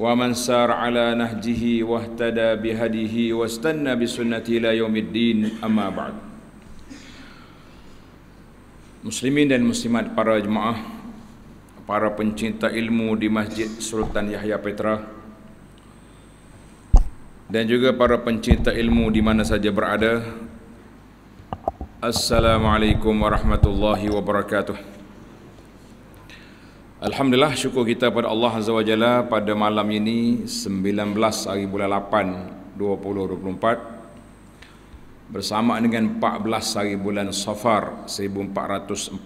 ومن سار على نهجه واهتدى بهديه واستنى بسنته الى يوم الدين اما بعد Muslimin dan muslimat para jemaah Para pencinta ilmu di Masjid Sultan Yahya Petra Dan juga para pencinta ilmu di mana saja berada Assalamualaikum warahmatullahi wabarakatuh Alhamdulillah syukur kita pada Allah Azza wa Jalla pada malam ini 19 hari bulan 8 2024 bersama dengan 14 hari bulan Safar 1446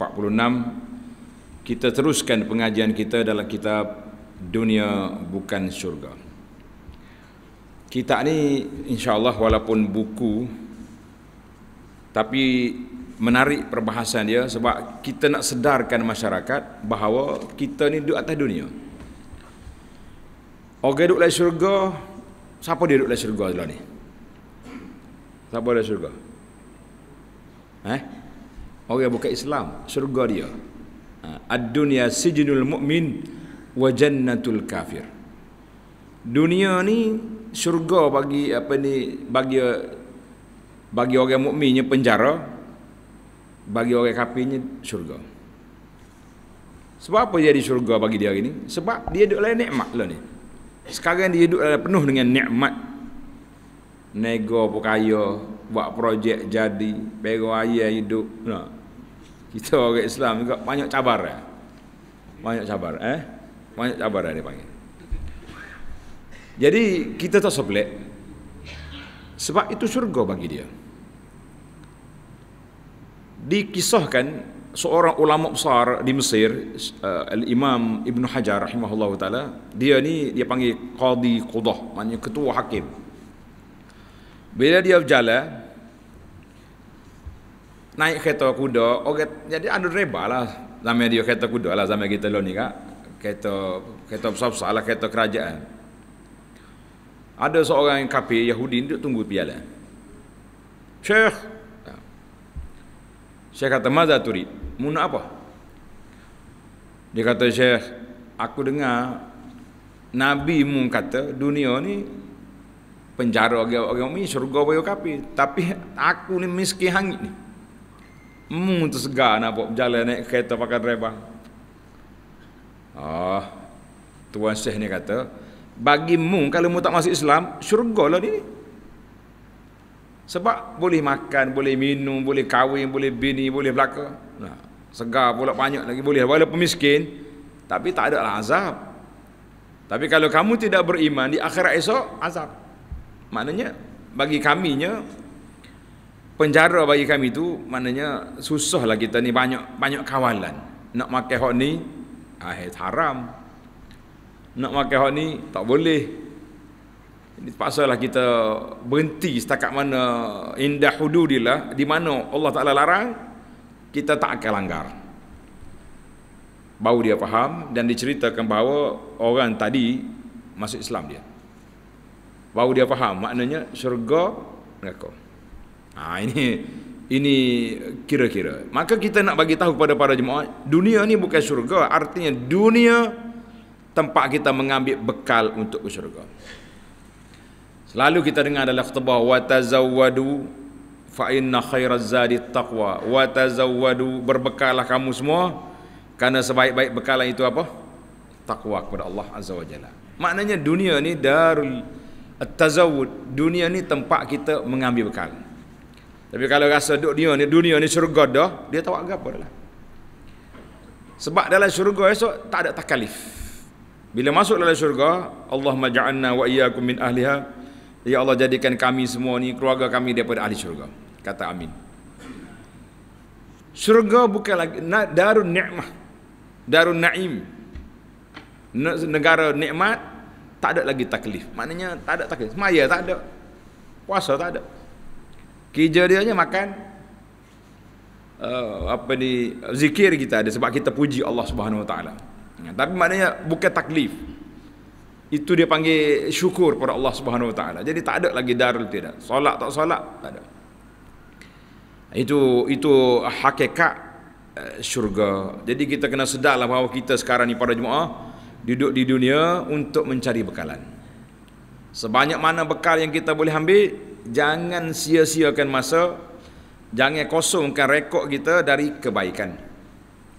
kita teruskan pengajian kita dalam kitab Dunia Bukan Syurga. Kitab ni insya-Allah walaupun buku tapi menarik perbahasan dia sebab kita nak sedarkan masyarakat bahawa kita ni duduk atas dunia. Orang duduk dalam syurga, siapa dia duduk dalam syurga dulu ni? Siapa dalam syurga? Eh? Orang yang bukan Islam, syurga dia. Ha, ad-dunya sijnul mu'min wa jannatul kafir. Dunia ni syurga bagi apa ni bagi bagi orang mukminnya penjara, bagi orang kafirnya syurga. Sebab apa jadi syurga bagi dia ini? Sebab dia duduk dalam nikmat lah ni. Sekarang dia duduk dalam penuh dengan nikmat. Nego pokayo, buat projek jadi, pero ayah hidup. Nah. Kita orang Islam juga banyak cabar eh? Banyak cabar eh? Banyak cabar lah dia panggil. Jadi kita tak sebelah. Sebab itu syurga bagi dia dikisahkan seorang ulama besar di Mesir uh, eh, imam Ibn Hajar rahimahullah taala dia ni dia panggil qadi qudah maknanya ketua hakim bila dia berjalan naik kereta kuda orang jadi ada reba lah zaman dia kereta kuda lah zaman kita lo ni kak kereta kereta besar-besar lah kereta kerajaan ada seorang kafir Yahudi duduk tunggu pialan Syekh saya kata mazah turid Mu nak apa Dia kata saya Aku dengar Nabi mu kata dunia ni Penjara bagi orang mu Syurga bagi orang kapi Tapi aku ni miskin hangit ni Mu tu segar nak buat berjalan naik kereta pakai rebang Ah, Tuan Syekh ni kata Bagi mu kalau mu tak masuk Islam Syurga lah ni sebab boleh makan, boleh minum, boleh kahwin, boleh bini, boleh belaka. Nah, segar pula banyak lagi boleh. Walaupun miskin, tapi tak ada lah azab. Tapi kalau kamu tidak beriman, di akhirat esok azab. Maknanya, bagi kaminya, penjara bagi kami itu, maknanya susahlah kita ni banyak banyak kawalan. Nak makan hok ni, akhir haram. Nak makan hok ni, tak boleh. Dipaksalah kita berhenti setakat mana indah hududillah di mana Allah Taala larang kita tak akan langgar. Baru dia faham dan diceritakan bahawa orang tadi masuk Islam dia. Baru dia faham maknanya syurga neraka. Ha, ini ini kira-kira. Maka kita nak bagi tahu kepada para jemaah, dunia ni bukan syurga, artinya dunia tempat kita mengambil bekal untuk ke syurga. Lalu kita dengar adalah khutbah wa tazawwadu fa inna khairaz zadi taqwa wa tazawwadu berbekallah kamu semua karena sebaik-baik bekalan itu apa? Takwa kepada Allah Azza wa Jalla. Maknanya dunia ni darul tazawud. Dunia ni tempat kita mengambil bekal. Tapi kalau rasa duduk dunia ni, dunia ni syurga dah, dia tahu apa dah. Sebab dalam syurga esok tak ada takalif. Bila masuk dalam syurga, Allah maja'anna wa iyyakum min ahliha Ya Allah jadikan kami semua ni keluarga kami daripada ahli syurga. Kata amin. Syurga bukan lagi darun ni'mah. Darun na'im. Negara nikmat tak ada lagi taklif. Maknanya tak ada taklif. Maya tak ada. Puasa tak ada. Kerja dia hanya makan uh, apa ni zikir kita ada sebab kita puji Allah Subhanahu Wa Taala. Tapi maknanya bukan taklif itu dia panggil syukur kepada Allah Subhanahu Wa Taala. Jadi tak ada lagi darul tidak. Solat tak solat, tak ada. Itu itu hakikat eh, syurga. Jadi kita kena sedarlah bahawa kita sekarang ni pada jemaah duduk di dunia untuk mencari bekalan. Sebanyak mana bekal yang kita boleh ambil, jangan sia-siakan masa, jangan kosongkan rekod kita dari kebaikan.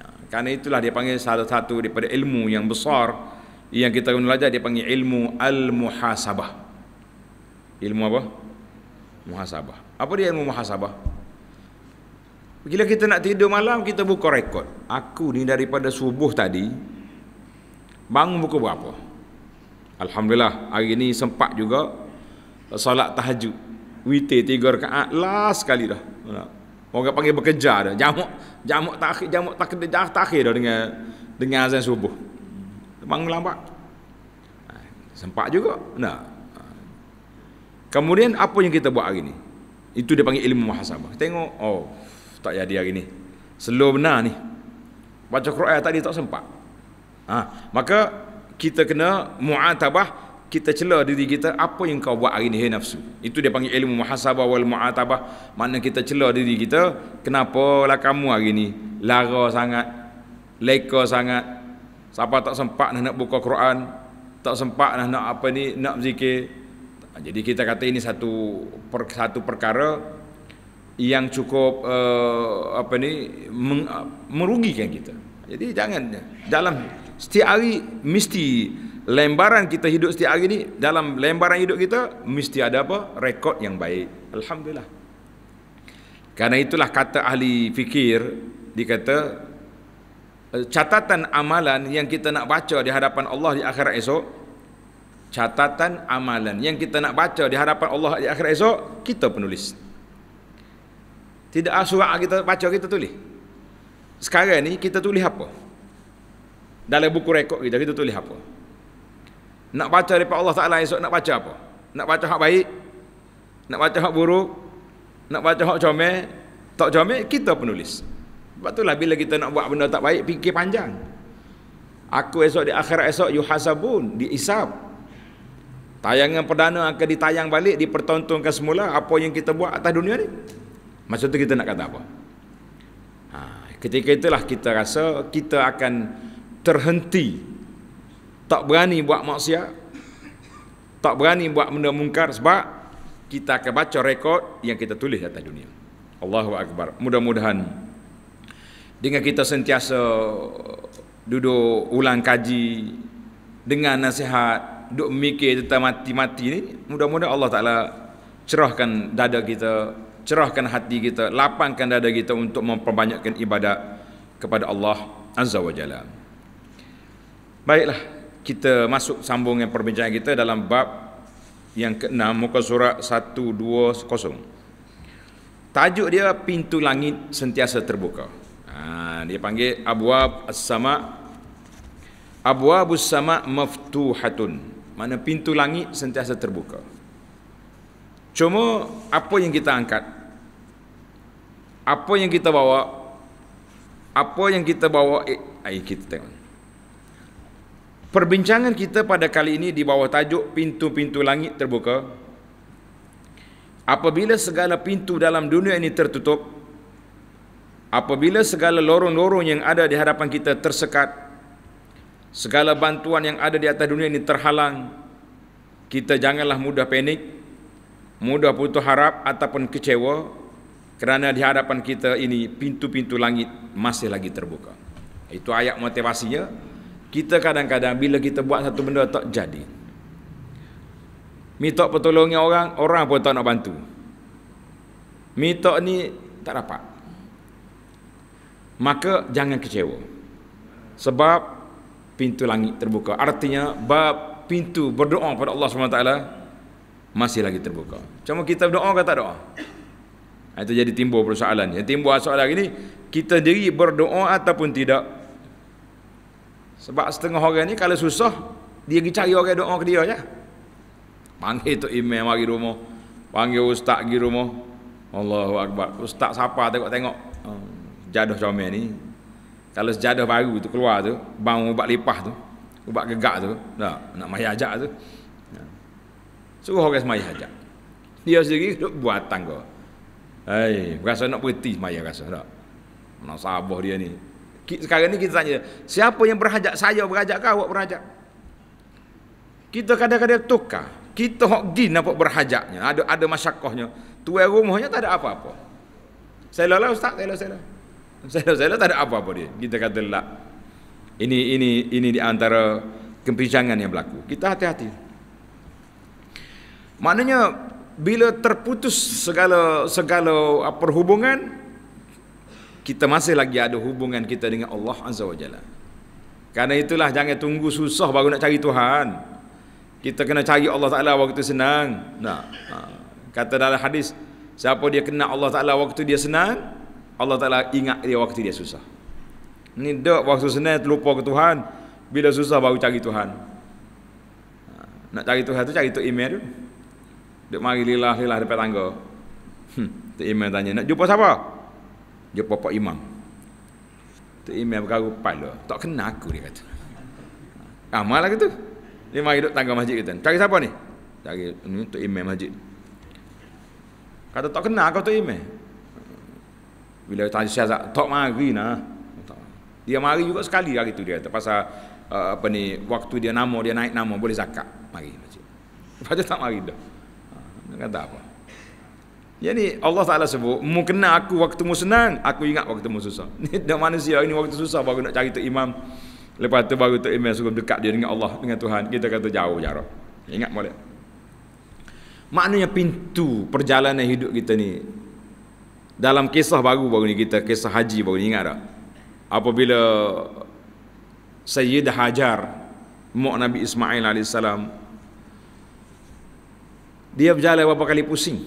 Ha, Karena itulah dia panggil salah satu daripada ilmu yang besar yang kita guna belajar dia panggil ilmu al-muhasabah. Ilmu apa? Muhasabah. Apa dia ilmu muhasabah? Bila kita nak tidur malam, kita buka rekod. Aku ni daripada subuh tadi, bangun pukul berapa? Alhamdulillah, hari ni sempat juga solat tahajud. Witi tiga rekaat, last sekali dah. Orang panggil bekerja dah. Jamuk, jamuk tak jamuk tak, tak, tak, dah tak, dengan tak, tak, tak, bangun lambat. Ha, sempat juga. Nah. Kemudian apa yang kita buat hari ni? Itu dia panggil ilmu mahasabah. Tengok, oh, tak jadi hari ni. Slow benar ni. Baca Quran tadi tak sempat. Ha, maka kita kena muatabah, kita celah diri kita apa yang kau buat hari ni hai nafsu. Itu dia panggil ilmu mahasabah. wal muatabah. Mana kita celah diri kita, kenapa lah kamu hari ni lara sangat, leka sangat, siapa tak sempat nak buka Quran tak sempat nak apa ni nak zikir jadi kita kata ini satu per, satu perkara yang cukup uh, apa ni meng, uh, merugikan kita jadi jangan dalam setiap hari mesti lembaran kita hidup setiap hari ni dalam lembaran hidup kita mesti ada apa rekod yang baik alhamdulillah karena itulah kata ahli fikir dikata Eh, catatan amalan yang kita nak baca di hadapan Allah di akhirat esok catatan amalan yang kita nak baca di hadapan Allah di akhirat esok kita penulis tidak ah, surat ah, kita baca kita tulis sekarang ni kita tulis apa dalam buku rekod kita kita tulis apa nak baca daripada Allah Ta'ala esok nak baca apa nak baca hak baik nak baca hak buruk nak baca hak comel tak comel kita penulis sebab itulah bila kita nak buat benda tak baik fikir panjang. Aku esok di akhir esok yuhasabun diisap. Tayangan perdana akan ditayang balik dipertontonkan semula apa yang kita buat atas dunia ni. Maksud tu kita nak kata apa? Ha, ketika itulah kita rasa kita akan terhenti tak berani buat maksiat tak berani buat benda mungkar sebab kita akan baca rekod yang kita tulis atas dunia. Allahu akbar. Mudah-mudahan dengan kita sentiasa duduk ulang kaji dengan nasihat duduk mikir tentang mati-mati ni mudah-mudahan Allah Ta'ala cerahkan dada kita cerahkan hati kita lapangkan dada kita untuk memperbanyakkan ibadat kepada Allah Azza wa Jalla baiklah kita masuk sambung sambungan perbincangan kita dalam bab yang ke-6 muka surat 120 tajuk dia pintu langit sentiasa terbuka Ha, dia panggil abwab as-sama abwabus sama maftuhatun. Mana pintu langit sentiasa terbuka. Cuma apa yang kita angkat? Apa yang kita bawa? Apa yang kita bawa? Eh, ayo kita tengok. Perbincangan kita pada kali ini di bawah tajuk pintu-pintu langit terbuka. Apabila segala pintu dalam dunia ini tertutup, Apabila segala lorong-lorong yang ada di hadapan kita tersekat, segala bantuan yang ada di atas dunia ini terhalang, kita janganlah mudah panik, mudah putus harap ataupun kecewa kerana di hadapan kita ini pintu-pintu langit masih lagi terbuka. Itu ayat motivasinya. Kita kadang-kadang bila kita buat satu benda tak jadi. Minta pertolongan orang, orang pun tak nak bantu. Minta ni tak dapat maka jangan kecewa sebab pintu langit terbuka artinya bab pintu berdoa kepada Allah SWT masih lagi terbuka cuma kita berdoa ke tak doa ha, itu jadi timbul persoalan yang timbul soalan ini kita diri berdoa ataupun tidak sebab setengah orang ini kalau susah dia pergi cari orang doa ke dia je panggil tu imam mari rumah panggil ustaz pergi rumah Allahu Akbar ustaz siapa tengok-tengok jadah comel ni kalau sejadah baru tu keluar tu bang ubat lipah tu ubat gegak tu tak nak mai ajak tu ya. suruh orang semaya ajak dia sendiri duk buat tangga hai rasa nak berhenti semaya rasa tak mana sabah dia ni sekarang ni kita tanya siapa yang berhajat saya berhajat kau awak berhajat kita kadang-kadang tukar kita hok gin nampak berhajatnya ada ada masyakahnya tuai rumahnya tak ada apa-apa saya lelah ustaz saya lelah Saya zelo tak ada apa-apa dia. Kita kata lah. Ini ini ini di antara kempincangan yang berlaku. Kita hati-hati. Maknanya bila terputus segala segala ah, perhubungan kita masih lagi ada hubungan kita dengan Allah Azza wa Jalla. Karena itulah jangan tunggu susah baru nak cari Tuhan. Kita kena cari Allah Taala waktu senang. Nah, ah, kata dalam hadis siapa dia kenal Allah Taala waktu dia senang, Allah Ta'ala ingat dia waktu dia susah Ini dek waktu senang terlupa ke Tuhan Bila susah baru cari Tuhan ha, Nak cari Tuhan tu cari tu email tu Dek mari lilah lilah depan tangga hmm, Tu email tanya nak jumpa siapa? Jumpa Pak Imam Tu email berkaru pala Tak kena aku dia kata Amal ha, ah, lah kata Dia mari duduk tangga masjid kata Cari siapa ni? Cari ni tu email masjid Kata tak kena kau tu email bila tanya siazak tak mari nah dia mari juga sekali hari itu dia pasal uh, apa ni waktu dia nama dia naik nama boleh zakat mari masjid pada tak mari dah ha, kata apa jadi Allah Ta'ala sebut Mungkinlah aku waktu mu senang Aku ingat waktu mu susah Ini dah manusia Ini waktu susah Baru nak cari tu Imam Lepas tu baru tu Imam Suruh dekat dia dengan Allah Dengan Tuhan Kita kata jauh jarak Ingat boleh Maknanya pintu Perjalanan hidup kita ni dalam kisah baru baru ni kita kisah haji baru ni ingat tak apabila Sayyidah Hajar mak Nabi Ismail AS dia berjalan berapa kali pusing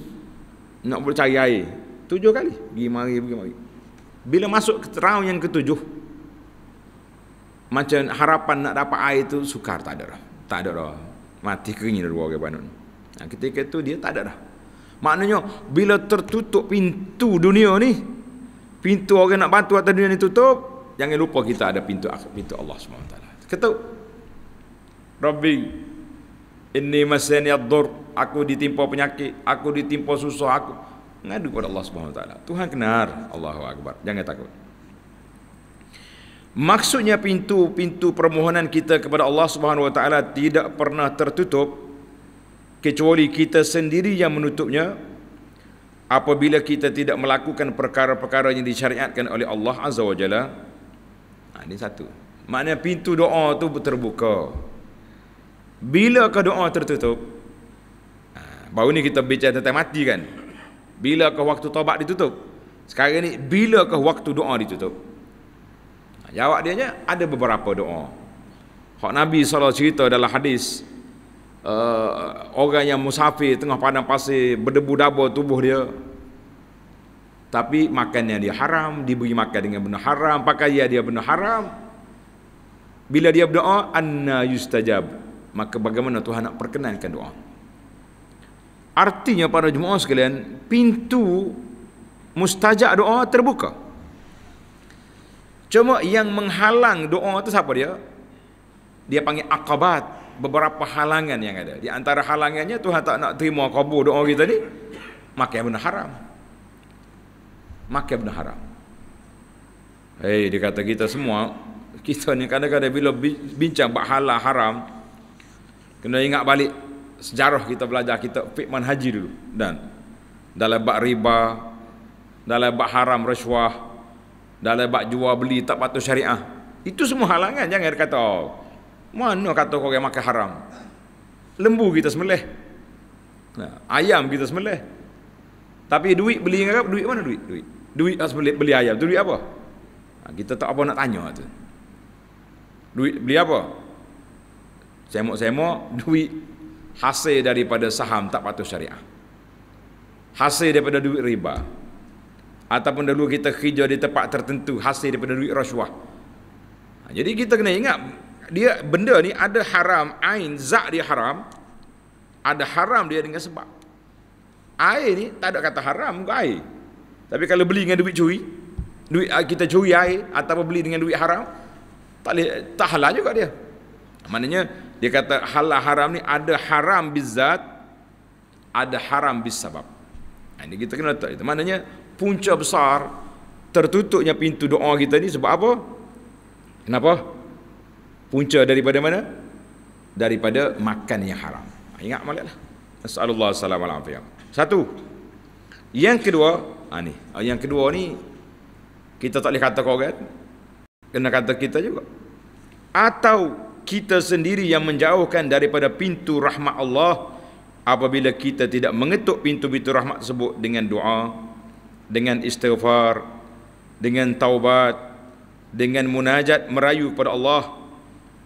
nak cari air tujuh kali pergi mari pergi mari bila masuk ke terang yang ketujuh macam harapan nak dapat air tu sukar tak ada dah tak ada dah mati kering dah dua orang panun ketika tu dia tak ada dah Maknanya bila tertutup pintu dunia ni, pintu orang nak bantu atas dunia ni tutup, jangan lupa kita ada pintu pintu Allah Subhanahu Wa Taala. Ketuk. Rabbi inni masani ad-dur, aku ditimpa penyakit, aku ditimpa susah aku. Ngadu kepada Allah Subhanahu Wa Taala. Tuhan kenar, Allahu Akbar. Jangan takut. Maksudnya pintu-pintu permohonan kita kepada Allah Subhanahu Wa Taala tidak pernah tertutup kecuali kita sendiri yang menutupnya apabila kita tidak melakukan perkara-perkara yang disyariatkan oleh Allah Azza wa Jalla ha, ini satu maknanya pintu doa tu terbuka bila ke doa tertutup ha, baru ni kita bicara tentang mati kan bila ke waktu taubat ditutup sekarang ini bila ke waktu doa ditutup ha, jawab dia ada beberapa doa Hak Nabi SAW cerita dalam hadis Eh, orang yang musafir tengah padang pasir berdebu dabo tubuh dia tapi makannya dia haram diberi makan dengan benda haram pakaian dia benda haram bila dia berdoa anna yustajab maka bagaimana Tuhan nak perkenankan doa artinya para jemaah sekalian pintu mustajab doa terbuka cuma yang menghalang doa itu siapa dia dia panggil akabat beberapa halangan yang ada. Di antara halangannya Tuhan tak nak terima kabur doa kita ni. Makan benda haram. Makan benda haram. Hei, eh, dia kata kita semua, kita ni kadang-kadang bila bincang bahala haram, kena ingat balik sejarah kita belajar kita fitman haji dulu. Dan dalam bak riba, dalam bak haram rasuah, dalam bak jual beli tak patut syariah. Itu semua halangan. Jangan kata, oh, mana kata kau yang makan haram? Lembu kita semelih. ayam kita semelih. Tapi duit beli dengan Duit mana duit? Duit. Duit beli, beli ayam tu duit apa? kita tak apa nak tanya tu. Duit beli apa? Semok-semok duit hasil daripada saham tak patuh syariah. Hasil daripada duit riba. Ataupun dulu kita kerja di tempat tertentu hasil daripada duit rasuah. Jadi kita kena ingat dia benda ni ada haram ain zak dia haram ada haram dia dengan sebab air ni tak ada kata haram ke air tapi kalau beli dengan duit curi duit ah, kita curi air atau beli dengan duit haram tak boleh tak halal juga dia maknanya dia kata halal haram ni ada haram bizat ada haram bisabab ha, ini kita kena tahu itu maknanya punca besar tertutupnya pintu doa kita ni sebab apa kenapa Punca daripada mana? Daripada makan yang haram. Ha, ingat malaklah. Masallallahu alaihi wasallam alafiyah. Satu. Yang kedua, ah ni. Ha, yang kedua ni kita tak boleh kata kau kan. Kena kata kita juga. Atau kita sendiri yang menjauhkan daripada pintu rahmat Allah apabila kita tidak mengetuk pintu-pintu rahmat tersebut dengan doa, dengan istighfar, dengan taubat, dengan munajat merayu pada Allah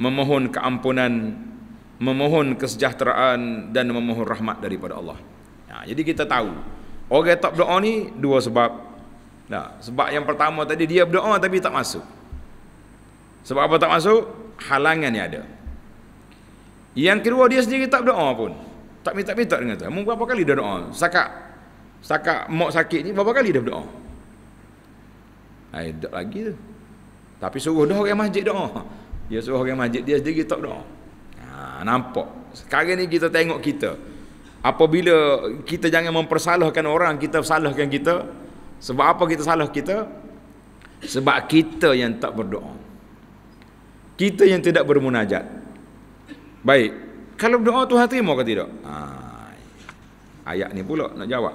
memohon keampunan, memohon kesejahteraan dan memohon rahmat daripada Allah. Ya, jadi kita tahu, orang tak berdoa ni dua sebab. Nah, ya, sebab yang pertama tadi dia berdoa tapi tak masuk. Sebab apa tak masuk? Halangan yang ada. Yang kedua dia sendiri tak berdoa pun. Tak minta-minta dengan Tuhan. berapa kali dia berdoa? Sakak sakak mak sakit ni berapa kali dia berdoa? Ai lagi tu. Tapi suruh dah orang masjid doa. Dia suruh orang masjid dia sendiri tak doa. Ha, nampak. Sekarang ni kita tengok kita. Apabila kita jangan mempersalahkan orang, kita salahkan kita. Sebab apa kita salah kita? Sebab kita yang tak berdoa. Kita yang tidak bermunajat. Baik. Kalau berdoa Tuhan terima ke tidak? Ha, ayat ni pula nak jawab.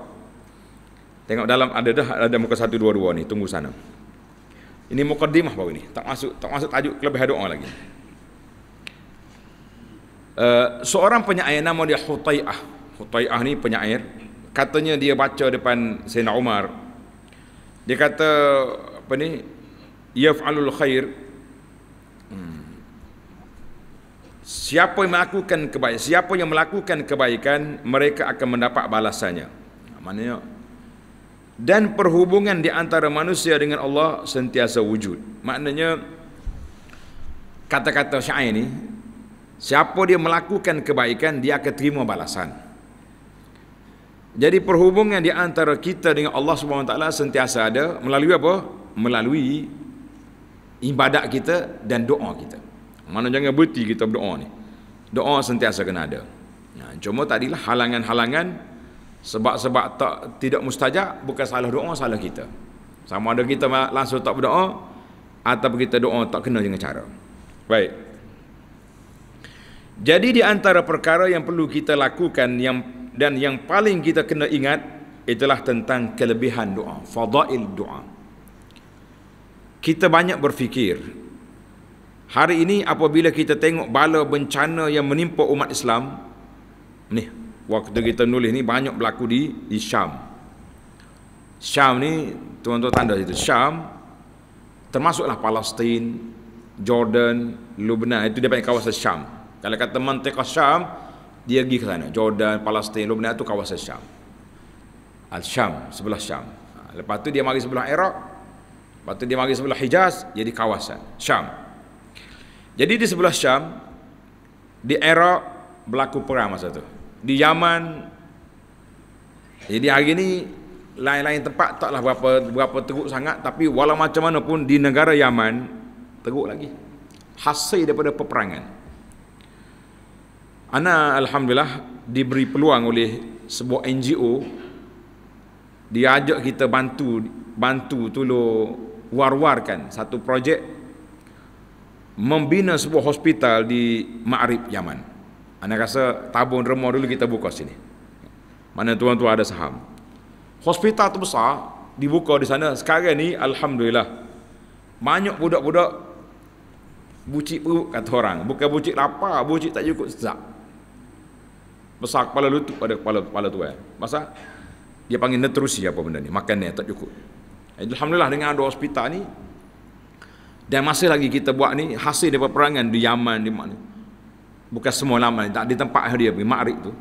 Tengok dalam ada dah ada muka 122 ni tunggu sana. Ini mukaddimah baru ini. Tak masuk tak masuk tajuk kelebihan doa lagi. Uh, seorang penyair nama dia Hutai'ah. Hutai'ah ni penyair. Katanya dia baca depan Sayyidina Umar. Dia kata apa ni? Yaf'alul khair. Hmm. Siapa yang melakukan kebaikan, siapa yang melakukan kebaikan, mereka akan mendapat balasannya. Maknanya dan perhubungan di antara manusia dengan Allah sentiasa wujud. Maknanya kata-kata syair ini siapa dia melakukan kebaikan dia akan terima balasan. Jadi perhubungan di antara kita dengan Allah Swt sentiasa ada melalui apa? Melalui ibadat kita dan doa kita. Mana jangan berhenti kita berdoa ni. Doa sentiasa kena ada. Nah, cuma tadilah halangan-halangan sebab-sebab tak tidak mustajab bukan salah doa salah kita sama ada kita langsung tak berdoa atau kita doa tak kena dengan cara baik jadi di antara perkara yang perlu kita lakukan yang dan yang paling kita kena ingat itulah tentang kelebihan doa fadail doa kita banyak berfikir hari ini apabila kita tengok bala bencana yang menimpa umat Islam ni waktu kita nulis ni banyak berlaku di di Syam. Syam ni tuan-tuan tanda situ. Syam termasuklah Palestin, Jordan, Lubnan itu dia panggil kawasan Syam. Kalau kata mentega Syam, dia pergi ke sana. Jordan, Palestin, Lubnan itu kawasan Syam. Al-Syam, sebelah Syam. Ha, lepas tu dia mari sebelah Iraq. Lepas tu dia mari sebelah Hijaz, jadi kawasan Syam. Jadi di sebelah Syam di Iraq berlaku perang masa tu di Yaman jadi hari ni lain-lain tempat taklah berapa berapa teruk sangat tapi walau macam mana pun di negara Yaman teruk lagi hasil daripada peperangan ana alhamdulillah diberi peluang oleh sebuah NGO dia ajak kita bantu bantu tolong war-warkan satu projek membina sebuah hospital di Ma'rib Yaman. Anda rasa tabung derma dulu kita buka sini. Mana tuan-tuan ada saham. Hospital tu besar, dibuka di sana. Sekarang ni, Alhamdulillah, banyak budak-budak bucik perut kata orang. Bukan bucik lapar, bucik tak cukup sesak. Besar kepala lutut pada kepala, kepala tuan. Masa dia panggil neterusi apa benda ni, makannya tak cukup. Alhamdulillah dengan ada hospital ni, dan masih lagi kita buat ni, hasil daripada perangan di Yaman, di mana Bukan semua lama ni, tak di tempat dia pergi, makrib tu.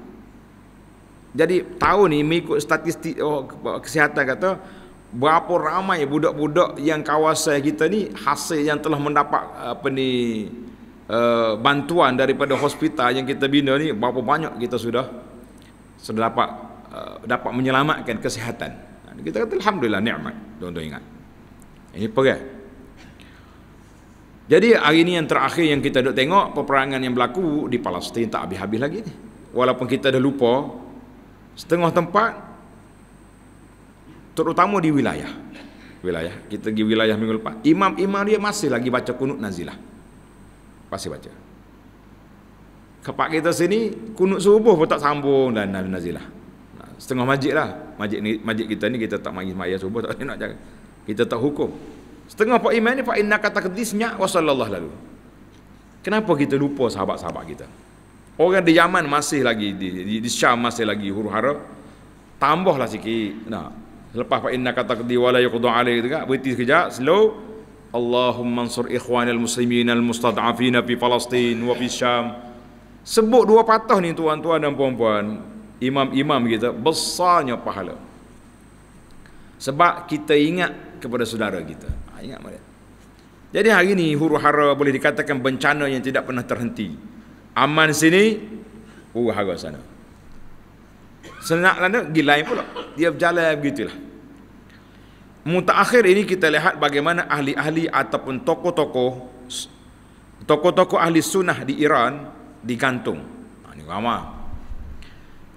Jadi tahu ni mengikut statistik oh, kesihatan kata, berapa ramai budak-budak yang kawasan kita ni hasil yang telah mendapat apa ni uh, bantuan daripada hospital yang kita bina ni berapa banyak kita sudah sudah dapat uh, dapat menyelamatkan kesihatan. Kita kata alhamdulillah nikmat. Tuan-tuan ingat. Ini perang. Jadi hari ini yang terakhir yang kita duk tengok peperangan yang berlaku di Palestin tak habis-habis lagi ni. Walaupun kita dah lupa setengah tempat terutama di wilayah wilayah kita pergi wilayah minggu lepas imam-imam dia masih lagi baca kunut nazilah masih baca kepak kita sini kunut subuh pun tak sambung dan nazilah setengah masjid lah masjid, ni, masjid kita ni kita tak mari maya subuh tak nak jaga kita tak hukum Setengah Pak Iman ni Pak Inna kata kedisnya wasallallahu lalu. Kenapa kita lupa sahabat-sahabat kita? Orang di Yaman masih lagi di, di, di Syam masih lagi huru hara. Tambahlah sikit. Nah, selepas Pak Inna kata kedi wala yaqdu alaihi juga kan? berhenti sekejap slow. Allahumma ansur ikhwanal muslimin al mustad'afina fi Palestin wa fi Syam. Sebut dua patah ni tuan-tuan dan puan-puan, imam-imam kita besarnya pahala. Sebab kita ingat kepada saudara kita ingat balik. Jadi hari ini huru hara boleh dikatakan bencana yang tidak pernah terhenti. Aman sini, huru hara sana. Senak lana, pergi lain pula. Dia berjalan begitulah. Mutakhir ini kita lihat bagaimana ahli-ahli ataupun tokoh-tokoh tokoh-tokoh ahli sunnah di Iran digantung. Ha, ini ramah.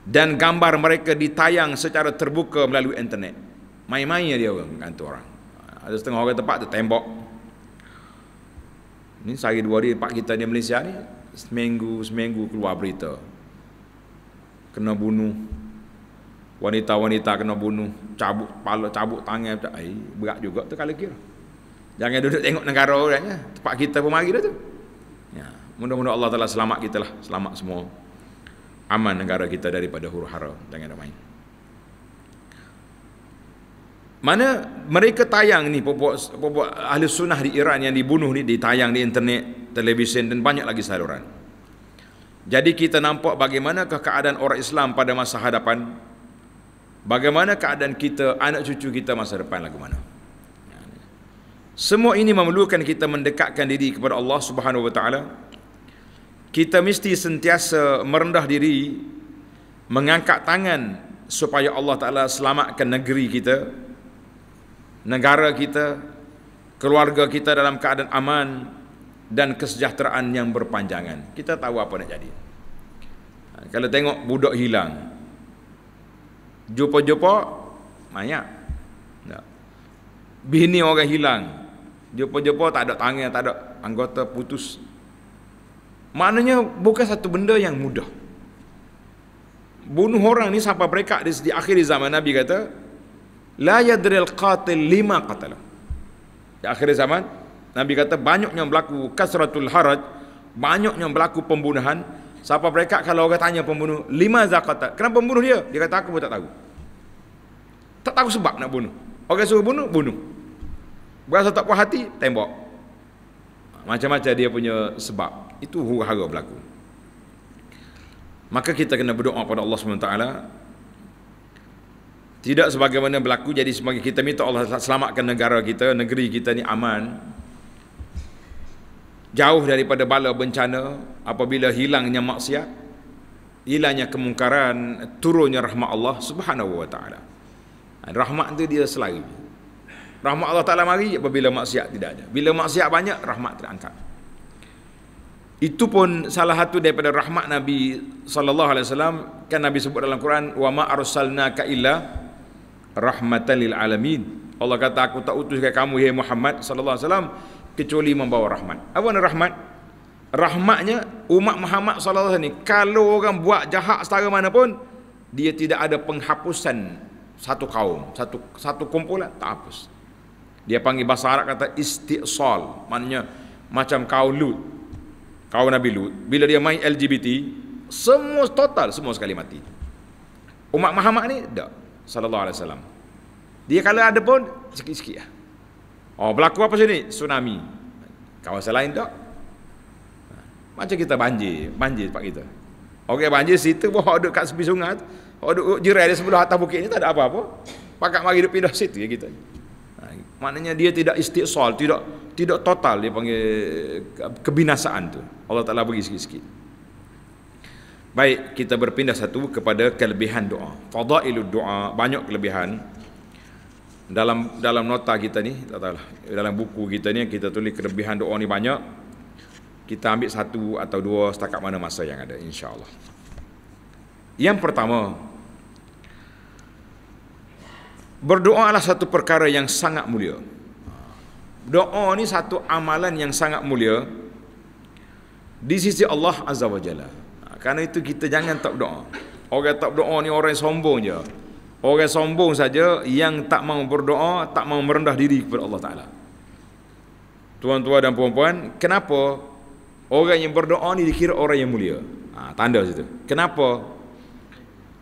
Dan gambar mereka ditayang secara terbuka melalui internet. Main-main dia menggantung orang ada setengah orang tempat tu tembok ni sehari dua hari tempat kita di Malaysia ni seminggu seminggu keluar berita kena bunuh wanita-wanita kena bunuh cabut kepala cabut tangan Ay, eh, berat juga tu kalau kira jangan duduk tengok negara orang ya. tempat kita pun mari dah tu ya. mudah-mudahan Allah Ta'ala selamat kita lah selamat semua aman negara kita daripada huru hara jangan ada main mana mereka tayang ni Puan-puan ahli sunnah di Iran yang dibunuh ni Ditayang di internet, televisyen dan banyak lagi saluran Jadi kita nampak bagaimana keadaan orang Islam pada masa hadapan Bagaimana keadaan kita, anak cucu kita masa depan lagu mana Semua ini memerlukan kita mendekatkan diri kepada Allah Subhanahu SWT Kita mesti sentiasa merendah diri Mengangkat tangan supaya Allah Ta'ala selamatkan negeri kita negara kita, keluarga kita dalam keadaan aman dan kesejahteraan yang berpanjangan. Kita tahu apa nak jadi. Ha, kalau tengok budak hilang, jumpa-jumpa, banyak. Bini orang hilang, jumpa-jumpa tak ada tangan, tak ada anggota putus. Maknanya bukan satu benda yang mudah. Bunuh orang ni sampai mereka di akhir zaman Nabi kata, la yadril qatil lima qatala di akhir zaman Nabi kata banyaknya berlaku kasratul haraj banyaknya berlaku pembunuhan siapa mereka kalau orang tanya pembunuh lima zakat kenapa pembunuh dia dia kata aku pun tak tahu tak tahu sebab nak bunuh orang suruh bunuh bunuh berasa tak puas hati tembak macam-macam dia punya sebab itu huru-hara berlaku maka kita kena berdoa kepada Allah SWT. Tidak sebagaimana berlaku jadi sebagai kita minta Allah selamatkan negara kita, negeri kita ni aman. Jauh daripada bala bencana apabila hilangnya maksiat, hilangnya kemungkaran, turunnya rahmat Allah Subhanahu wa taala. Rahmat tu dia selalu. Rahmat Allah Taala mari apabila maksiat tidak ada. Bila maksiat banyak, rahmat terangkat. Itu pun salah satu daripada rahmat Nabi sallallahu alaihi wasallam kan Nabi sebut dalam Quran wa ma arsalnaka illa rahmatan lil alamin. Allah kata aku tak utus ke kamu hai Muhammad sallallahu alaihi wasallam kecuali membawa rahmat. Apa ni rahmat? Rahmatnya umat Muhammad sallallahu alaihi wasallam kalau orang buat jahat setara mana pun dia tidak ada penghapusan satu kaum, satu satu kumpulan tak hapus. Dia panggil bahasa Arab kata istiqsal, maknanya macam kau Lut. Kau Nabi Lut, bila dia main LGBT, semua total semua sekali mati. Umat Muhammad ni tak sallallahu alaihi wasallam. Dia kalau ada pun sikit-sikit lah. Oh, berlaku apa sini? Tsunami. Kawasan lain tak? Macam kita banjir, banjir tempat kita. Okey, banjir situ pun orang duduk kat sepi sungai tu. Orang duduk jerai di sebelah atas bukit ni tak ada apa-apa. Pakak mari duduk pindah situ ya kita. Ha, maknanya dia tidak istiqsal, tidak tidak total dia panggil kebinasaan tu. Allah Ta'ala bagi sikit-sikit. Baik, kita berpindah satu kepada kelebihan doa. Fadailu doa, banyak kelebihan. Dalam dalam nota kita ni, tak tahulah, dalam buku kita ni, kita tulis kelebihan doa ni banyak. Kita ambil satu atau dua setakat mana masa yang ada, insya Allah. Yang pertama, berdoa adalah satu perkara yang sangat mulia. Doa ni satu amalan yang sangat mulia di sisi Allah Azza wa Jalla. Karena itu kita jangan tak berdoa. Orang tak berdoa ni orang sombong je. Orang sombong saja yang tak mau berdoa, tak mau merendah diri kepada Allah Taala. Tuan-tuan dan puan-puan, kenapa orang yang berdoa ni dikira orang yang mulia? Ha, tanda situ. Kenapa?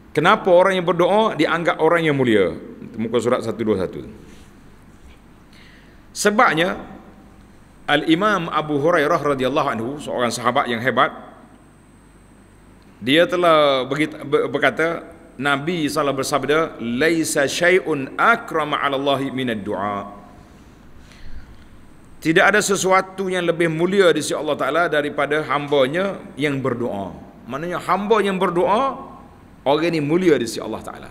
Kenapa orang yang berdoa dianggap orang yang mulia? Muka surat 121. Sebabnya Al-Imam Abu Hurairah radhiyallahu anhu, seorang sahabat yang hebat, dia telah berkata Nabi salah bersabda laisa syai'un akram 'ala Allah min dua Tidak ada sesuatu yang lebih mulia di sisi Allah Taala daripada hamba-Nya yang berdoa. Maknanya hamba yang berdoa orang ini mulia di sisi Allah Taala.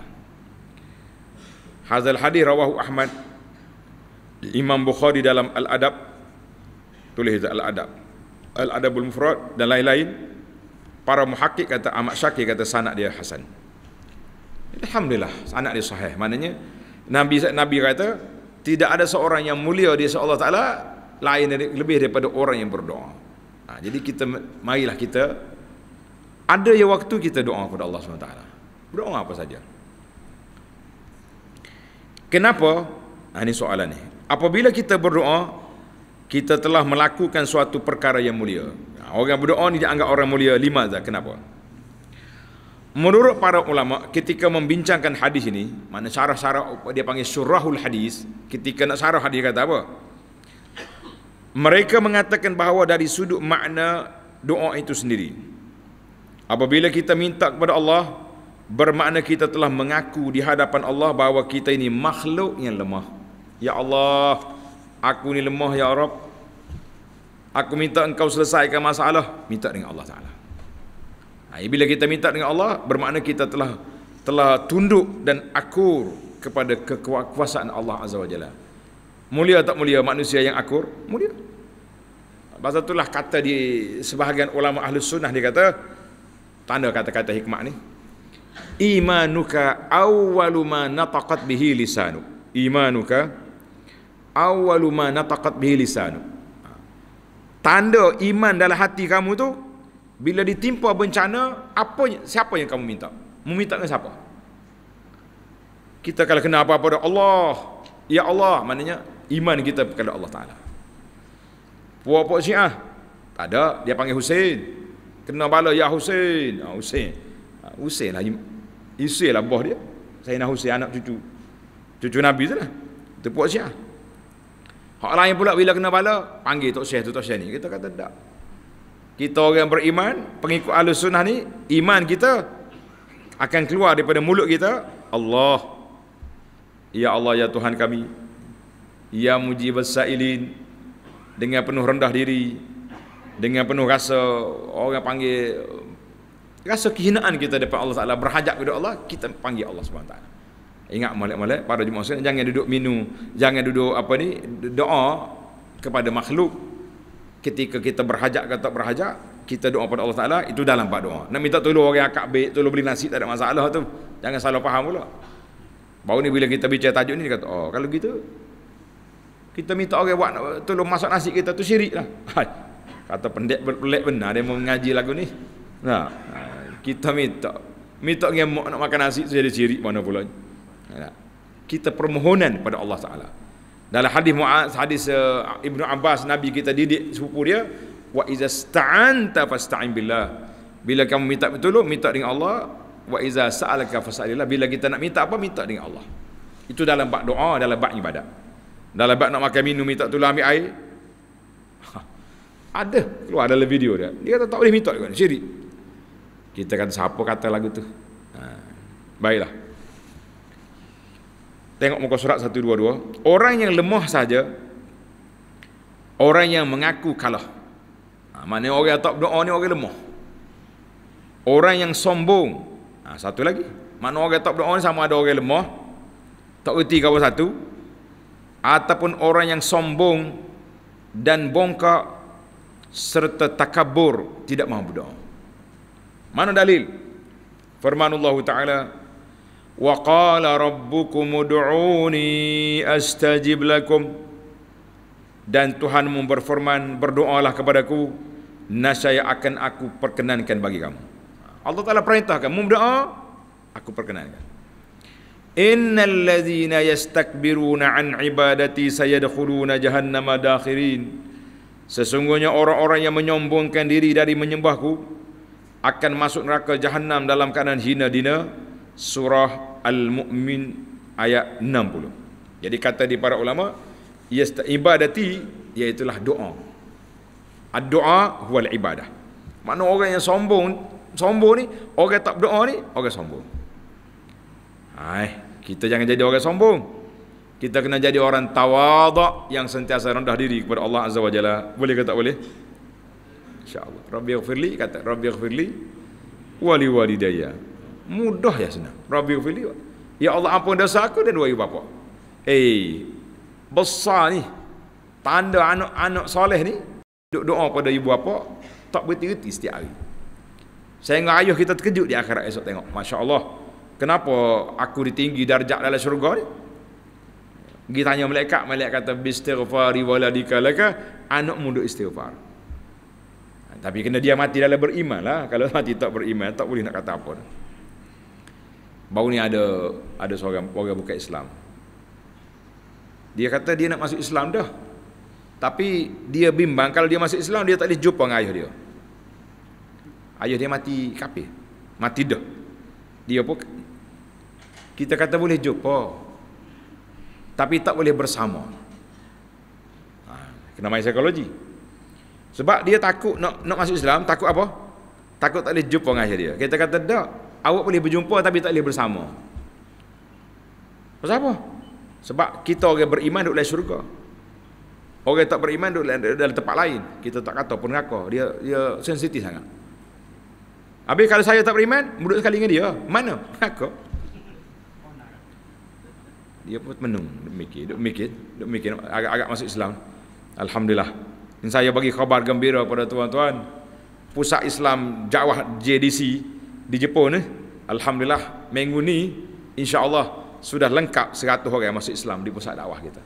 Hadzal hadis rawahu Ahmad Imam Bukhari dalam Al-Adab tulis Al-Adab. Al-Adabul Mufrad dan lain-lain para muhakik kata Ahmad Syakir kata sanak dia Hasan Alhamdulillah sanak dia sahih maknanya Nabi Nabi kata tidak ada seorang yang mulia di sisi Allah Taala lain dari, lebih daripada orang yang berdoa ha, jadi kita marilah kita ada ya waktu kita doa kepada Allah Subhanahu Taala berdoa apa saja kenapa ha, ini soalan ni apabila kita berdoa kita telah melakukan suatu perkara yang mulia. Ha, orang berdoa ni dia anggap orang mulia lima dah. Kenapa? Menurut para ulama ketika membincangkan hadis ini, mana syarah-syarah dia panggil surahul hadis, ketika nak syarah hadis kata apa? Mereka mengatakan bahawa dari sudut makna doa itu sendiri. Apabila kita minta kepada Allah, bermakna kita telah mengaku di hadapan Allah bahawa kita ini makhluk yang lemah. Ya Allah, aku ni lemah ya Rab aku minta engkau selesaikan masalah minta dengan Allah Ta'ala ha, bila kita minta dengan Allah bermakna kita telah telah tunduk dan akur kepada kekuasaan Allah Azza wa Jalla mulia tak mulia manusia yang akur mulia Sebab itulah kata di sebahagian ulama ahli sunnah dia kata tanda kata-kata hikmah ni imanuka awwalu ma nataqat bihi lisanuk imanuka awwalu ma nataqat bihi lisanu tanda iman dalam hati kamu tu bila ditimpa bencana apa siapa yang kamu minta meminta dengan siapa kita kalau kena apa-apa dah Allah ya Allah maknanya iman kita kepada Allah taala puak-puak Syiah tak ada dia panggil Hussein. kena bala ya Hussein. ha, ah, Hussein ha, ah, Husain lah Husain lah dia saya nak Hussein anak cucu cucu Nabi tu lah tu puak Syiah Hak lain pula bila kena bala, panggil Tok Syekh tu, Tok Syekh ni. Kita kata tak. Kita orang beriman, pengikut alus sunnah ni, iman kita akan keluar daripada mulut kita, Allah. Ya Allah, Ya Tuhan kami. Ya Mujibat Sa'ilin. Dengan penuh rendah diri. Dengan penuh rasa, orang panggil, rasa kehinaan kita depan Allah Ta'ala, berhajat kepada Allah, kita panggil Allah Subhanahu Wa Ta'ala ingat molek-molek pada jumaat sunat jangan duduk minum jangan duduk apa ni doa kepada makhluk ketika kita berhajat ke tak berhajat kita doa kepada Allah Taala itu dalam empat doa nak minta tolong orang akak baik tolong beli nasi tak ada masalah tu jangan salah faham pula baru ni bila kita bincang tajuk ni dia kata oh kalau gitu kita minta orang buat tolong masak nasi kita tu syirik lah kata pendek pelik benar dia mengaji lagu ni nah kita minta minta dia nak makan nasi tu jadi syirik mana pula Ya. Kita permohonan pada Allah Taala. Dalam hadis Mu'az, hadis eh, Ibnu Abbas Nabi kita didik sepupu dia, wa iza sta'anta fasta'in billah. Bila kamu minta tolong, minta dengan Allah. Wa iza sa'alaka fasa'alillah. Bila kita nak minta apa, minta dengan Allah. Itu dalam bab doa, dalam bab ibadat. Dalam bab nak makan minum, minta tolong ambil air. Ha. Ada, keluar dalam video dia. Dia kata tak boleh minta dengan syirik. Kita kata siapa kata lagu tu? Ha. Baiklah. Tengok muka surat 122. Orang yang lemah saja, orang yang mengaku kalah. Ha, mana orang yang tak berdoa oh, ni orang lemah. Orang yang sombong. Ha, satu lagi. Mana orang yang tak berdoa oh, ni sama ada orang lemah. Tak kerti kawan satu. Ataupun orang yang sombong dan bongkak serta takabur tidak mahu berdoa. Mana dalil? Firman Allah Ta'ala, وقال ربكم ادعوني astajib lakum dan Tuhanmu berfirman berdoalah kepadaku nasyai akan aku perkenankan bagi kamu Allah Taala perintahkan mu berdoa aku perkenankan innal ladzina yastakbiruna an ibadati sayadkhuluna jahannama dakhirin sesungguhnya orang-orang yang menyombongkan diri dari menyembahku akan masuk neraka jahanam dalam keadaan hina dina surah Al-Mu'min ayat 60. Jadi kata di para ulama, ibadati iaitulah doa. Ad-doa huwal ibadah. Mana orang yang sombong, sombong ni, orang tak berdoa ni, orang sombong. Hai, kita jangan jadi orang sombong. Kita kena jadi orang tawaduk yang sentiasa rendah diri kepada Allah Azza wa Jalla. Boleh ke tak boleh? InsyaAllah. Rabbi Ghafirli kata, Rabbi Ghafirli wali wali daya. Mudah ya senang. Rabbi ufili. Ya Allah ampun dosa aku dan dua ibu bapa. Hei. Besar ni. Tanda anak-anak soleh ni. Duk doa pada ibu bapa. Tak berhenti-henti setiap hari. Saya dengan ayuh kita terkejut di akhirat esok tengok. Masya Allah. Kenapa aku ditinggi darjat dalam syurga ni? Pergi tanya malaikat. Malaikat kata. Bistighfari waladika laka. Anak muda istighfar. Tapi kena dia mati dalam beriman lah. Kalau mati tak beriman, tak boleh nak kata apa. Baru ni ada ada seorang orang bukan Islam. Dia kata dia nak masuk Islam dah. Tapi dia bimbang kalau dia masuk Islam dia tak boleh jumpa dengan ayah dia. Ayah dia mati kafir. Mati dah. Dia pun kita kata boleh jumpa. Tapi tak boleh bersama. Ha, kena main psikologi. Sebab dia takut nak nak masuk Islam, takut apa? Takut tak boleh jumpa dengan ayah dia. Kita kata tak, awak boleh berjumpa tapi tak boleh bersama. Pasal apa? Sebab kita orang beriman duduk dalam syurga. Orang tak beriman duduk dalam tempat lain. Kita tak kata pun ngaka. Dia dia sensitif sangat. Habis kalau saya tak beriman, duduk sekali dengan dia. Mana? Ngaka. Dia pun menung. Duduk mikir. Duduk mikir. Duduk mikir. Agak-agak masuk Islam. Alhamdulillah. Dan saya bagi khabar gembira kepada tuan-tuan. Pusat Islam Jawa JDC di Jepun ni eh? alhamdulillah minggu ni insyaallah sudah lengkap 100 orang masuk Islam di pusat dakwah kita.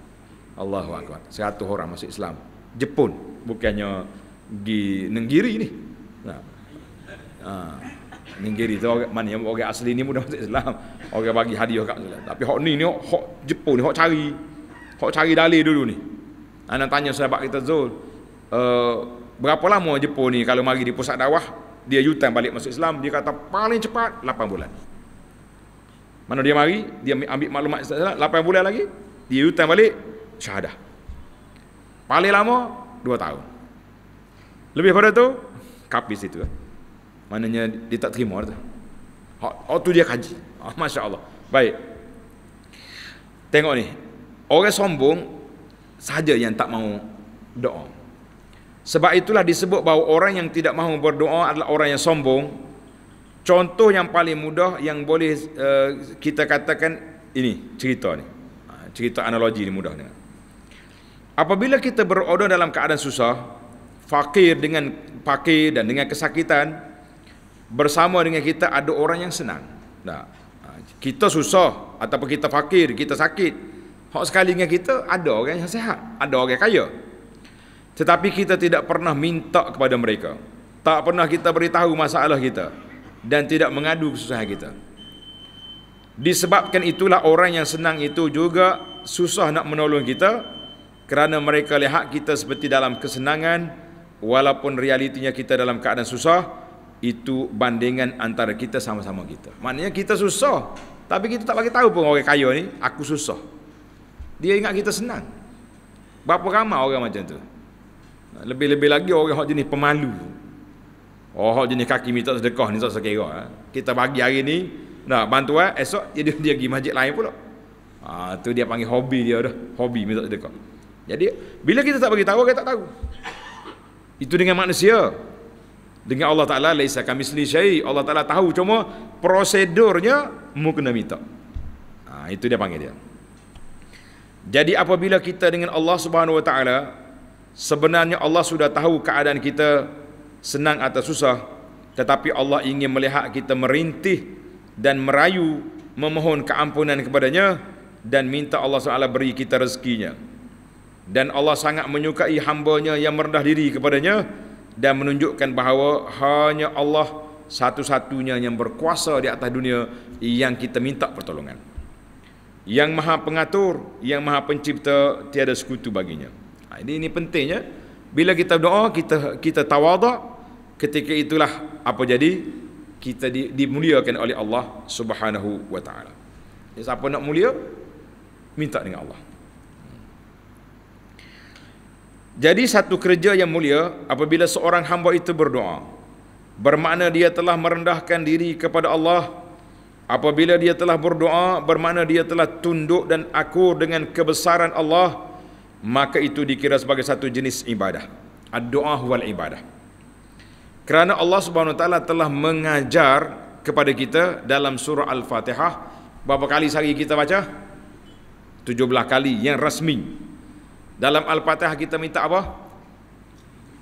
Allahu akbar. 100 orang masuk Islam. Jepun bukannya di Nenggiri ni. Nah. Ha. ha. Nenggiri tu orang mana yang orang asli ni mudah masuk Islam. Orang bagi hadiah kat Islam. Tapi hok ni ni hok Jepun ni hok cari. Hok cari dalil dulu ni. Ana tanya sahabat kita Zul, uh, berapa lama Jepun ni kalau mari di pusat dakwah dia yutan balik masuk Islam dia kata paling cepat 8 bulan mana dia mari dia ambil maklumat Islam 8 bulan lagi dia yutan balik syahadah paling lama 2 tahun lebih pada tu kapis itu lah. maknanya dia tak terima lah tu oh, tu dia kaji oh, ah, Masya Allah baik tengok ni orang sombong saja yang tak mau doa sebab itulah disebut bahawa orang yang tidak mahu berdoa adalah orang yang sombong. Contoh yang paling mudah yang boleh uh, kita katakan ini cerita ni. Ha, cerita analogi ni mudah ni. Apabila kita berdoa dalam keadaan susah, fakir dengan fakir dan dengan kesakitan bersama dengan kita ada orang yang senang. Nah, ha, kita susah ataupun kita fakir, kita sakit. Hak sekali dengan kita ada orang yang sehat, ada orang yang kaya. Tetapi kita tidak pernah minta kepada mereka. Tak pernah kita beritahu masalah kita. Dan tidak mengadu kesusahan kita. Disebabkan itulah orang yang senang itu juga susah nak menolong kita. Kerana mereka lihat kita seperti dalam kesenangan. Walaupun realitinya kita dalam keadaan susah. Itu bandingan antara kita sama-sama kita. Maknanya kita susah. Tapi kita tak bagi tahu pun orang kaya ni. Aku susah. Dia ingat kita senang. Berapa ramai orang macam tu? Lebih-lebih lagi orang hak jenis pemalu. Orang hak jenis kaki minta sedekah ni tak sekira. Ha. Kita bagi hari ni, nak bantuan, ha, esok dia, dia, dia pergi masjid lain pula. Ha, tu dia panggil hobi dia dah. Hobi minta sedekah. Jadi, bila kita tak bagi tahu, kita tak tahu. Itu dengan manusia. Dengan Allah Ta'ala, laisa kami selisai. Allah Ta'ala tahu. Cuma prosedurnya, mu kena minta. Ha, itu dia panggil dia. Jadi apabila kita dengan Allah Subhanahu Wa Ta'ala Sebenarnya Allah sudah tahu keadaan kita senang atau susah tetapi Allah ingin melihat kita merintih dan merayu memohon keampunan kepadanya dan minta Allah SWT beri kita rezekinya. Dan Allah sangat menyukai hambanya yang merendah diri kepadanya dan menunjukkan bahawa hanya Allah satu-satunya yang berkuasa di atas dunia yang kita minta pertolongan. Yang maha pengatur, yang maha pencipta, tiada sekutu baginya.'" ini ini pentingnya bila kita berdoa kita kita tawaduk ketika itulah apa jadi kita di, dimuliakan oleh Allah Subhanahu wa taala. siapa nak mulia minta dengan Allah. Jadi satu kerja yang mulia apabila seorang hamba itu berdoa bermakna dia telah merendahkan diri kepada Allah apabila dia telah berdoa bermakna dia telah tunduk dan akur dengan kebesaran Allah maka itu dikira sebagai satu jenis ibadah doa wal ibadah kerana Allah Subhanahu Wa taala telah mengajar kepada kita dalam surah al-fatihah berapa kali sehari kita baca 17 kali yang rasmi dalam al-fatihah kita minta apa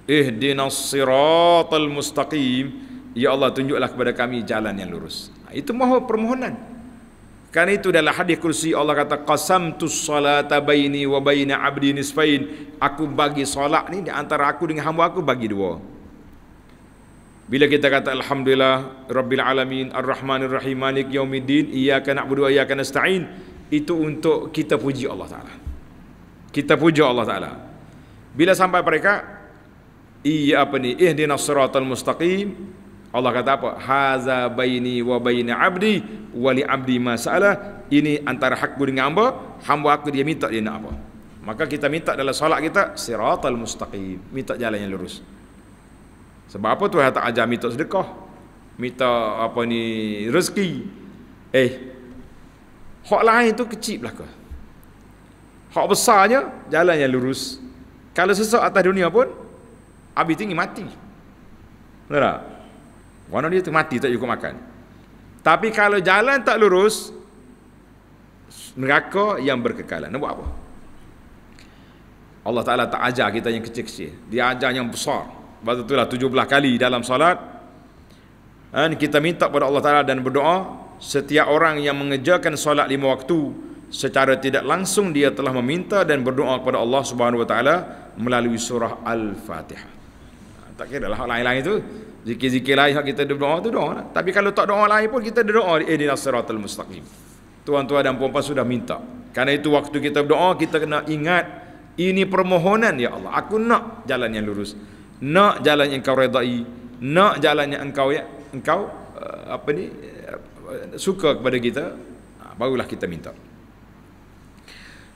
Eh, dinasiratul mustaqim ya Allah tunjuklah kepada kami jalan yang lurus itu mahu permohonan Kan itu dalam hadis kursi Allah kata qasam tus salata baini wa baina abdi nisfain. Aku bagi solat ni di antara aku dengan hamba aku bagi dua. Bila kita kata alhamdulillah rabbil alamin arrahmanir rahim malik yaumiddin iyyaka na'budu wa iyyaka nasta'in itu untuk kita puji Allah taala. Kita puji Allah taala. Bila sampai mereka iya apa ni ihdinas siratal mustaqim Allah kata apa? Haza baini wa baini abdi wali abdi masalah. Ini antara hakku dengan hamba. Hamba aku dia minta dia nak apa? Maka kita minta dalam solat kita siratal mustaqim, minta jalan yang lurus. Sebab apa Tuhan tak ajar minta sedekah? Minta apa ni rezeki? Eh, hak lain tu kecil belaka. Hak besarnya jalan yang lurus. Kalau sesat atas dunia pun abis tinggi mati. Betul tak? Warna dia tu mati tak cukup makan. Tapi kalau jalan tak lurus, neraka yang berkekalan. Nak buat apa? Allah Ta'ala tak ajar kita yang kecil-kecil. Dia ajar yang besar. Sebab itulah 17 kali dalam solat. Dan kita minta kepada Allah Ta'ala dan berdoa. Setiap orang yang mengejarkan solat lima waktu. Secara tidak langsung dia telah meminta dan berdoa kepada Allah Subhanahu Wa Ta'ala. Melalui surah Al-Fatihah tak kira lah hak lain-lain tu zikir-zikir lain hak kita doa tu doa lah tapi kalau tak doa lain pun kita doa Eh di siratal mustaqim tuan-tuan dan puan-puan sudah minta karena itu waktu kita berdoa kita kena ingat ini permohonan ya Allah aku nak jalan yang lurus nak jalan yang kau redai nak jalan yang engkau ya engkau eh, apa ni eh, suka kepada kita ah, barulah kita minta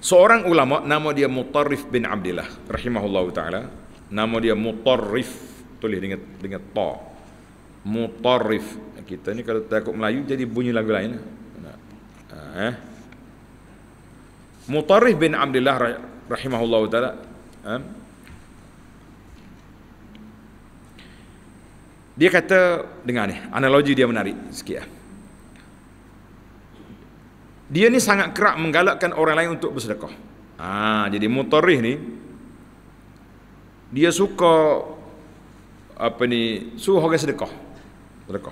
seorang ulama nama dia Mutarrif bin Abdullah rahimahullahu taala nama dia Mutarrif tulis dengan dengan ta mutarif kita ni kalau takut Melayu jadi bunyi lagu lain ah, eh mutarif bin Abdullah rahimahullahu taala ah. dia kata dengar ni analogi dia menarik sikit ah dia ni sangat kerap menggalakkan orang lain untuk bersedekah. Ah, ha, jadi mutarih ni dia suka apa ni suruh orang sedekah sedekah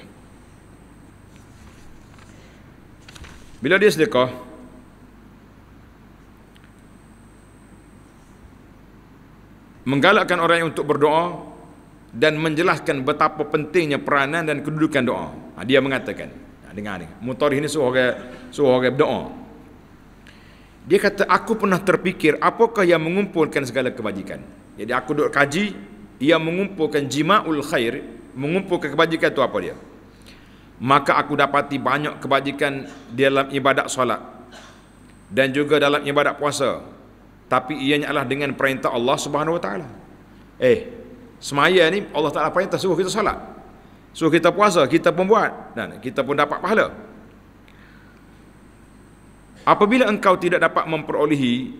bila dia sedekah menggalakkan orang untuk berdoa dan menjelaskan betapa pentingnya peranan dan kedudukan doa ha, dia mengatakan ha, dengar ni mutarih ni suruh orang suruh orang berdoa dia kata aku pernah terfikir apakah yang mengumpulkan segala kebajikan jadi aku duduk kaji yang mengumpulkan jima'ul khair mengumpulkan kebajikan itu apa dia maka aku dapati banyak kebajikan dalam ibadat solat dan juga dalam ibadat puasa tapi ianya adalah dengan perintah Allah Subhanahu Wa Taala eh semaya ni Allah Taala perintah suruh kita solat suruh kita puasa kita pun buat dan kita pun dapat pahala apabila engkau tidak dapat memperolehi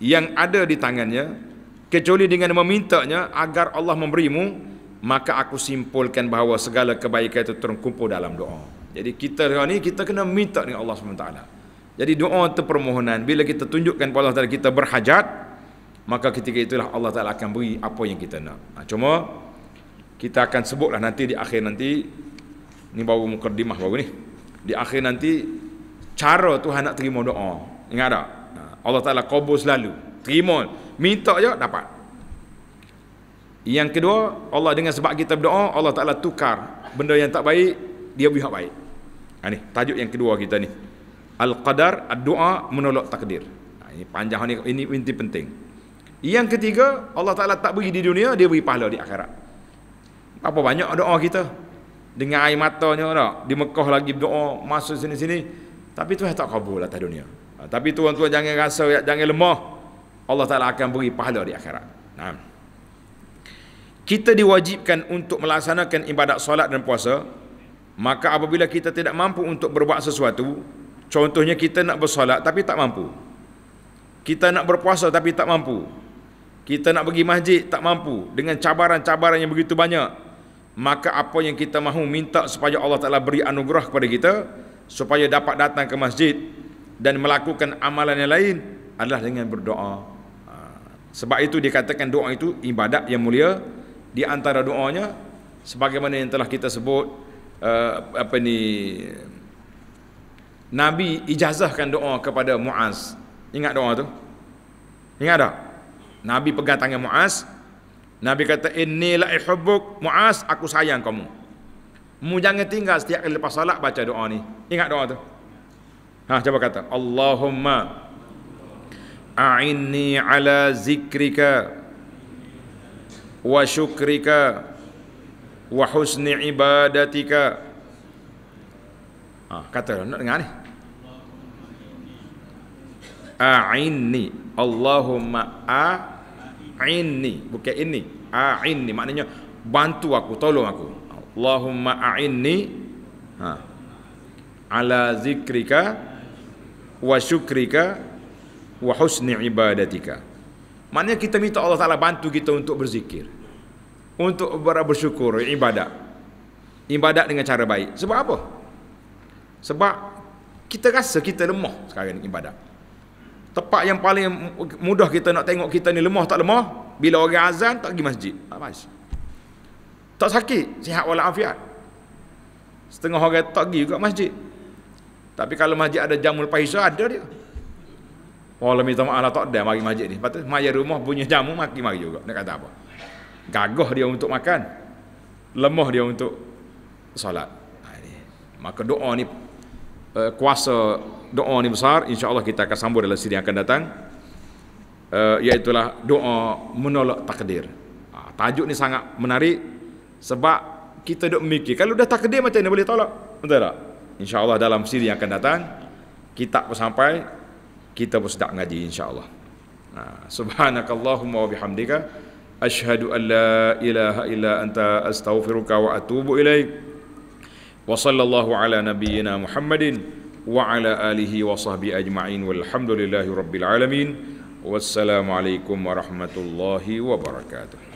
yang ada di tangannya kecuali dengan memintanya agar Allah memberimu maka aku simpulkan bahawa segala kebaikan itu terkumpul dalam doa jadi kita ni kita kena minta dengan Allah SWT jadi doa itu permohonan bila kita tunjukkan kepada Allah Ta'ala kita berhajat maka ketika itulah Allah Ta'ala akan beri apa yang kita nak nah, ha, cuma kita akan sebutlah nanti di akhir nanti ni baru dimah baru ni di akhir nanti cara Tuhan nak terima doa ingat tak ha, Allah Ta'ala kabur selalu terima minta je dapat yang kedua Allah dengan sebab kita berdoa Allah Ta'ala tukar benda yang tak baik dia berhak baik ini ha, tajuk yang kedua kita ni Al-Qadar Al-Doa menolak takdir ha, ini panjang ini, ini inti penting yang ketiga Allah Ta'ala tak beri di dunia dia beri pahala di akhirat apa banyak doa kita dengan air matanya tak? di Mekah lagi berdoa masuk sini-sini tapi tu tak kabul atas dunia ha, tapi tuan-tuan jangan rasa jangan lemah Allah Ta'ala akan beri pahala di akhirat. Nah. Kita diwajibkan untuk melaksanakan ibadat solat dan puasa, maka apabila kita tidak mampu untuk berbuat sesuatu, contohnya kita nak bersolat tapi tak mampu. Kita nak berpuasa tapi tak mampu. Kita nak pergi masjid tak mampu dengan cabaran-cabaran yang begitu banyak. Maka apa yang kita mahu minta supaya Allah Ta'ala beri anugerah kepada kita supaya dapat datang ke masjid dan melakukan amalan yang lain adalah dengan berdoa sebab itu dikatakan doa itu ibadat yang mulia di antara doanya sebagaimana yang telah kita sebut uh, apa ni Nabi ijazahkan doa kepada Muaz. Ingat doa tu? Ingat tak? Nabi pegang tangan Muaz. Nabi kata inni la uhibbuk Muaz, aku sayang kamu. Mu jangan tinggal setiap kali lepas solat baca doa ni. Ingat doa tu? Ha, cuba kata. Allahumma a'inni ala zikrika wa syukrika wa husni ibadatika ah kata nak dengar ni a'inni Allahumma a'inni bukan ini a'inni maknanya bantu aku tolong aku Allahumma a'inni ha ala zikrika wa syukrika wa husni ibadatika. Maknanya kita minta Allah Taala bantu kita untuk berzikir. Untuk bersyukur ibadat. Ibadat dengan cara baik. Sebab apa? Sebab kita rasa kita lemah sekarang ni ibadat. Tempat yang paling mudah kita nak tengok kita ni lemah tak lemah bila orang azan tak pergi masjid. Tak mas. Tak sakit, sihat wal afiat. Setengah orang tak pergi juga masjid. Tapi kalau masjid ada jamul paisa ada dia. Walau minta maaf lah tak ada mari masjid ni. Lepas tu maya rumah punya jamu maki mari juga. Nak kata apa? Gagah dia untuk makan. Lemah dia untuk solat. Ha, Maka doa ni eh, kuasa doa ni besar. InsyaAllah kita akan sambung dalam siri yang akan datang. Uh, iaitulah doa menolak takdir. Ha, tajuk ni sangat menarik. Sebab kita duk mikir. Kalau dah takdir macam ni boleh tolak? Betul tak? InsyaAllah dalam siri yang akan datang. Kita pun sampai kita pun sedap ngaji insyaallah ha subhanakallahumma wa bihamdika ashhadu an la ilaha illa anta astaghfiruka wa atubu ilaik wa sallallahu ala nabiyyina muhammadin wa ala alihi wa sahbihi ajma'in walhamdulillahi rabbil alamin wassalamu alaikum warahmatullahi wabarakatuh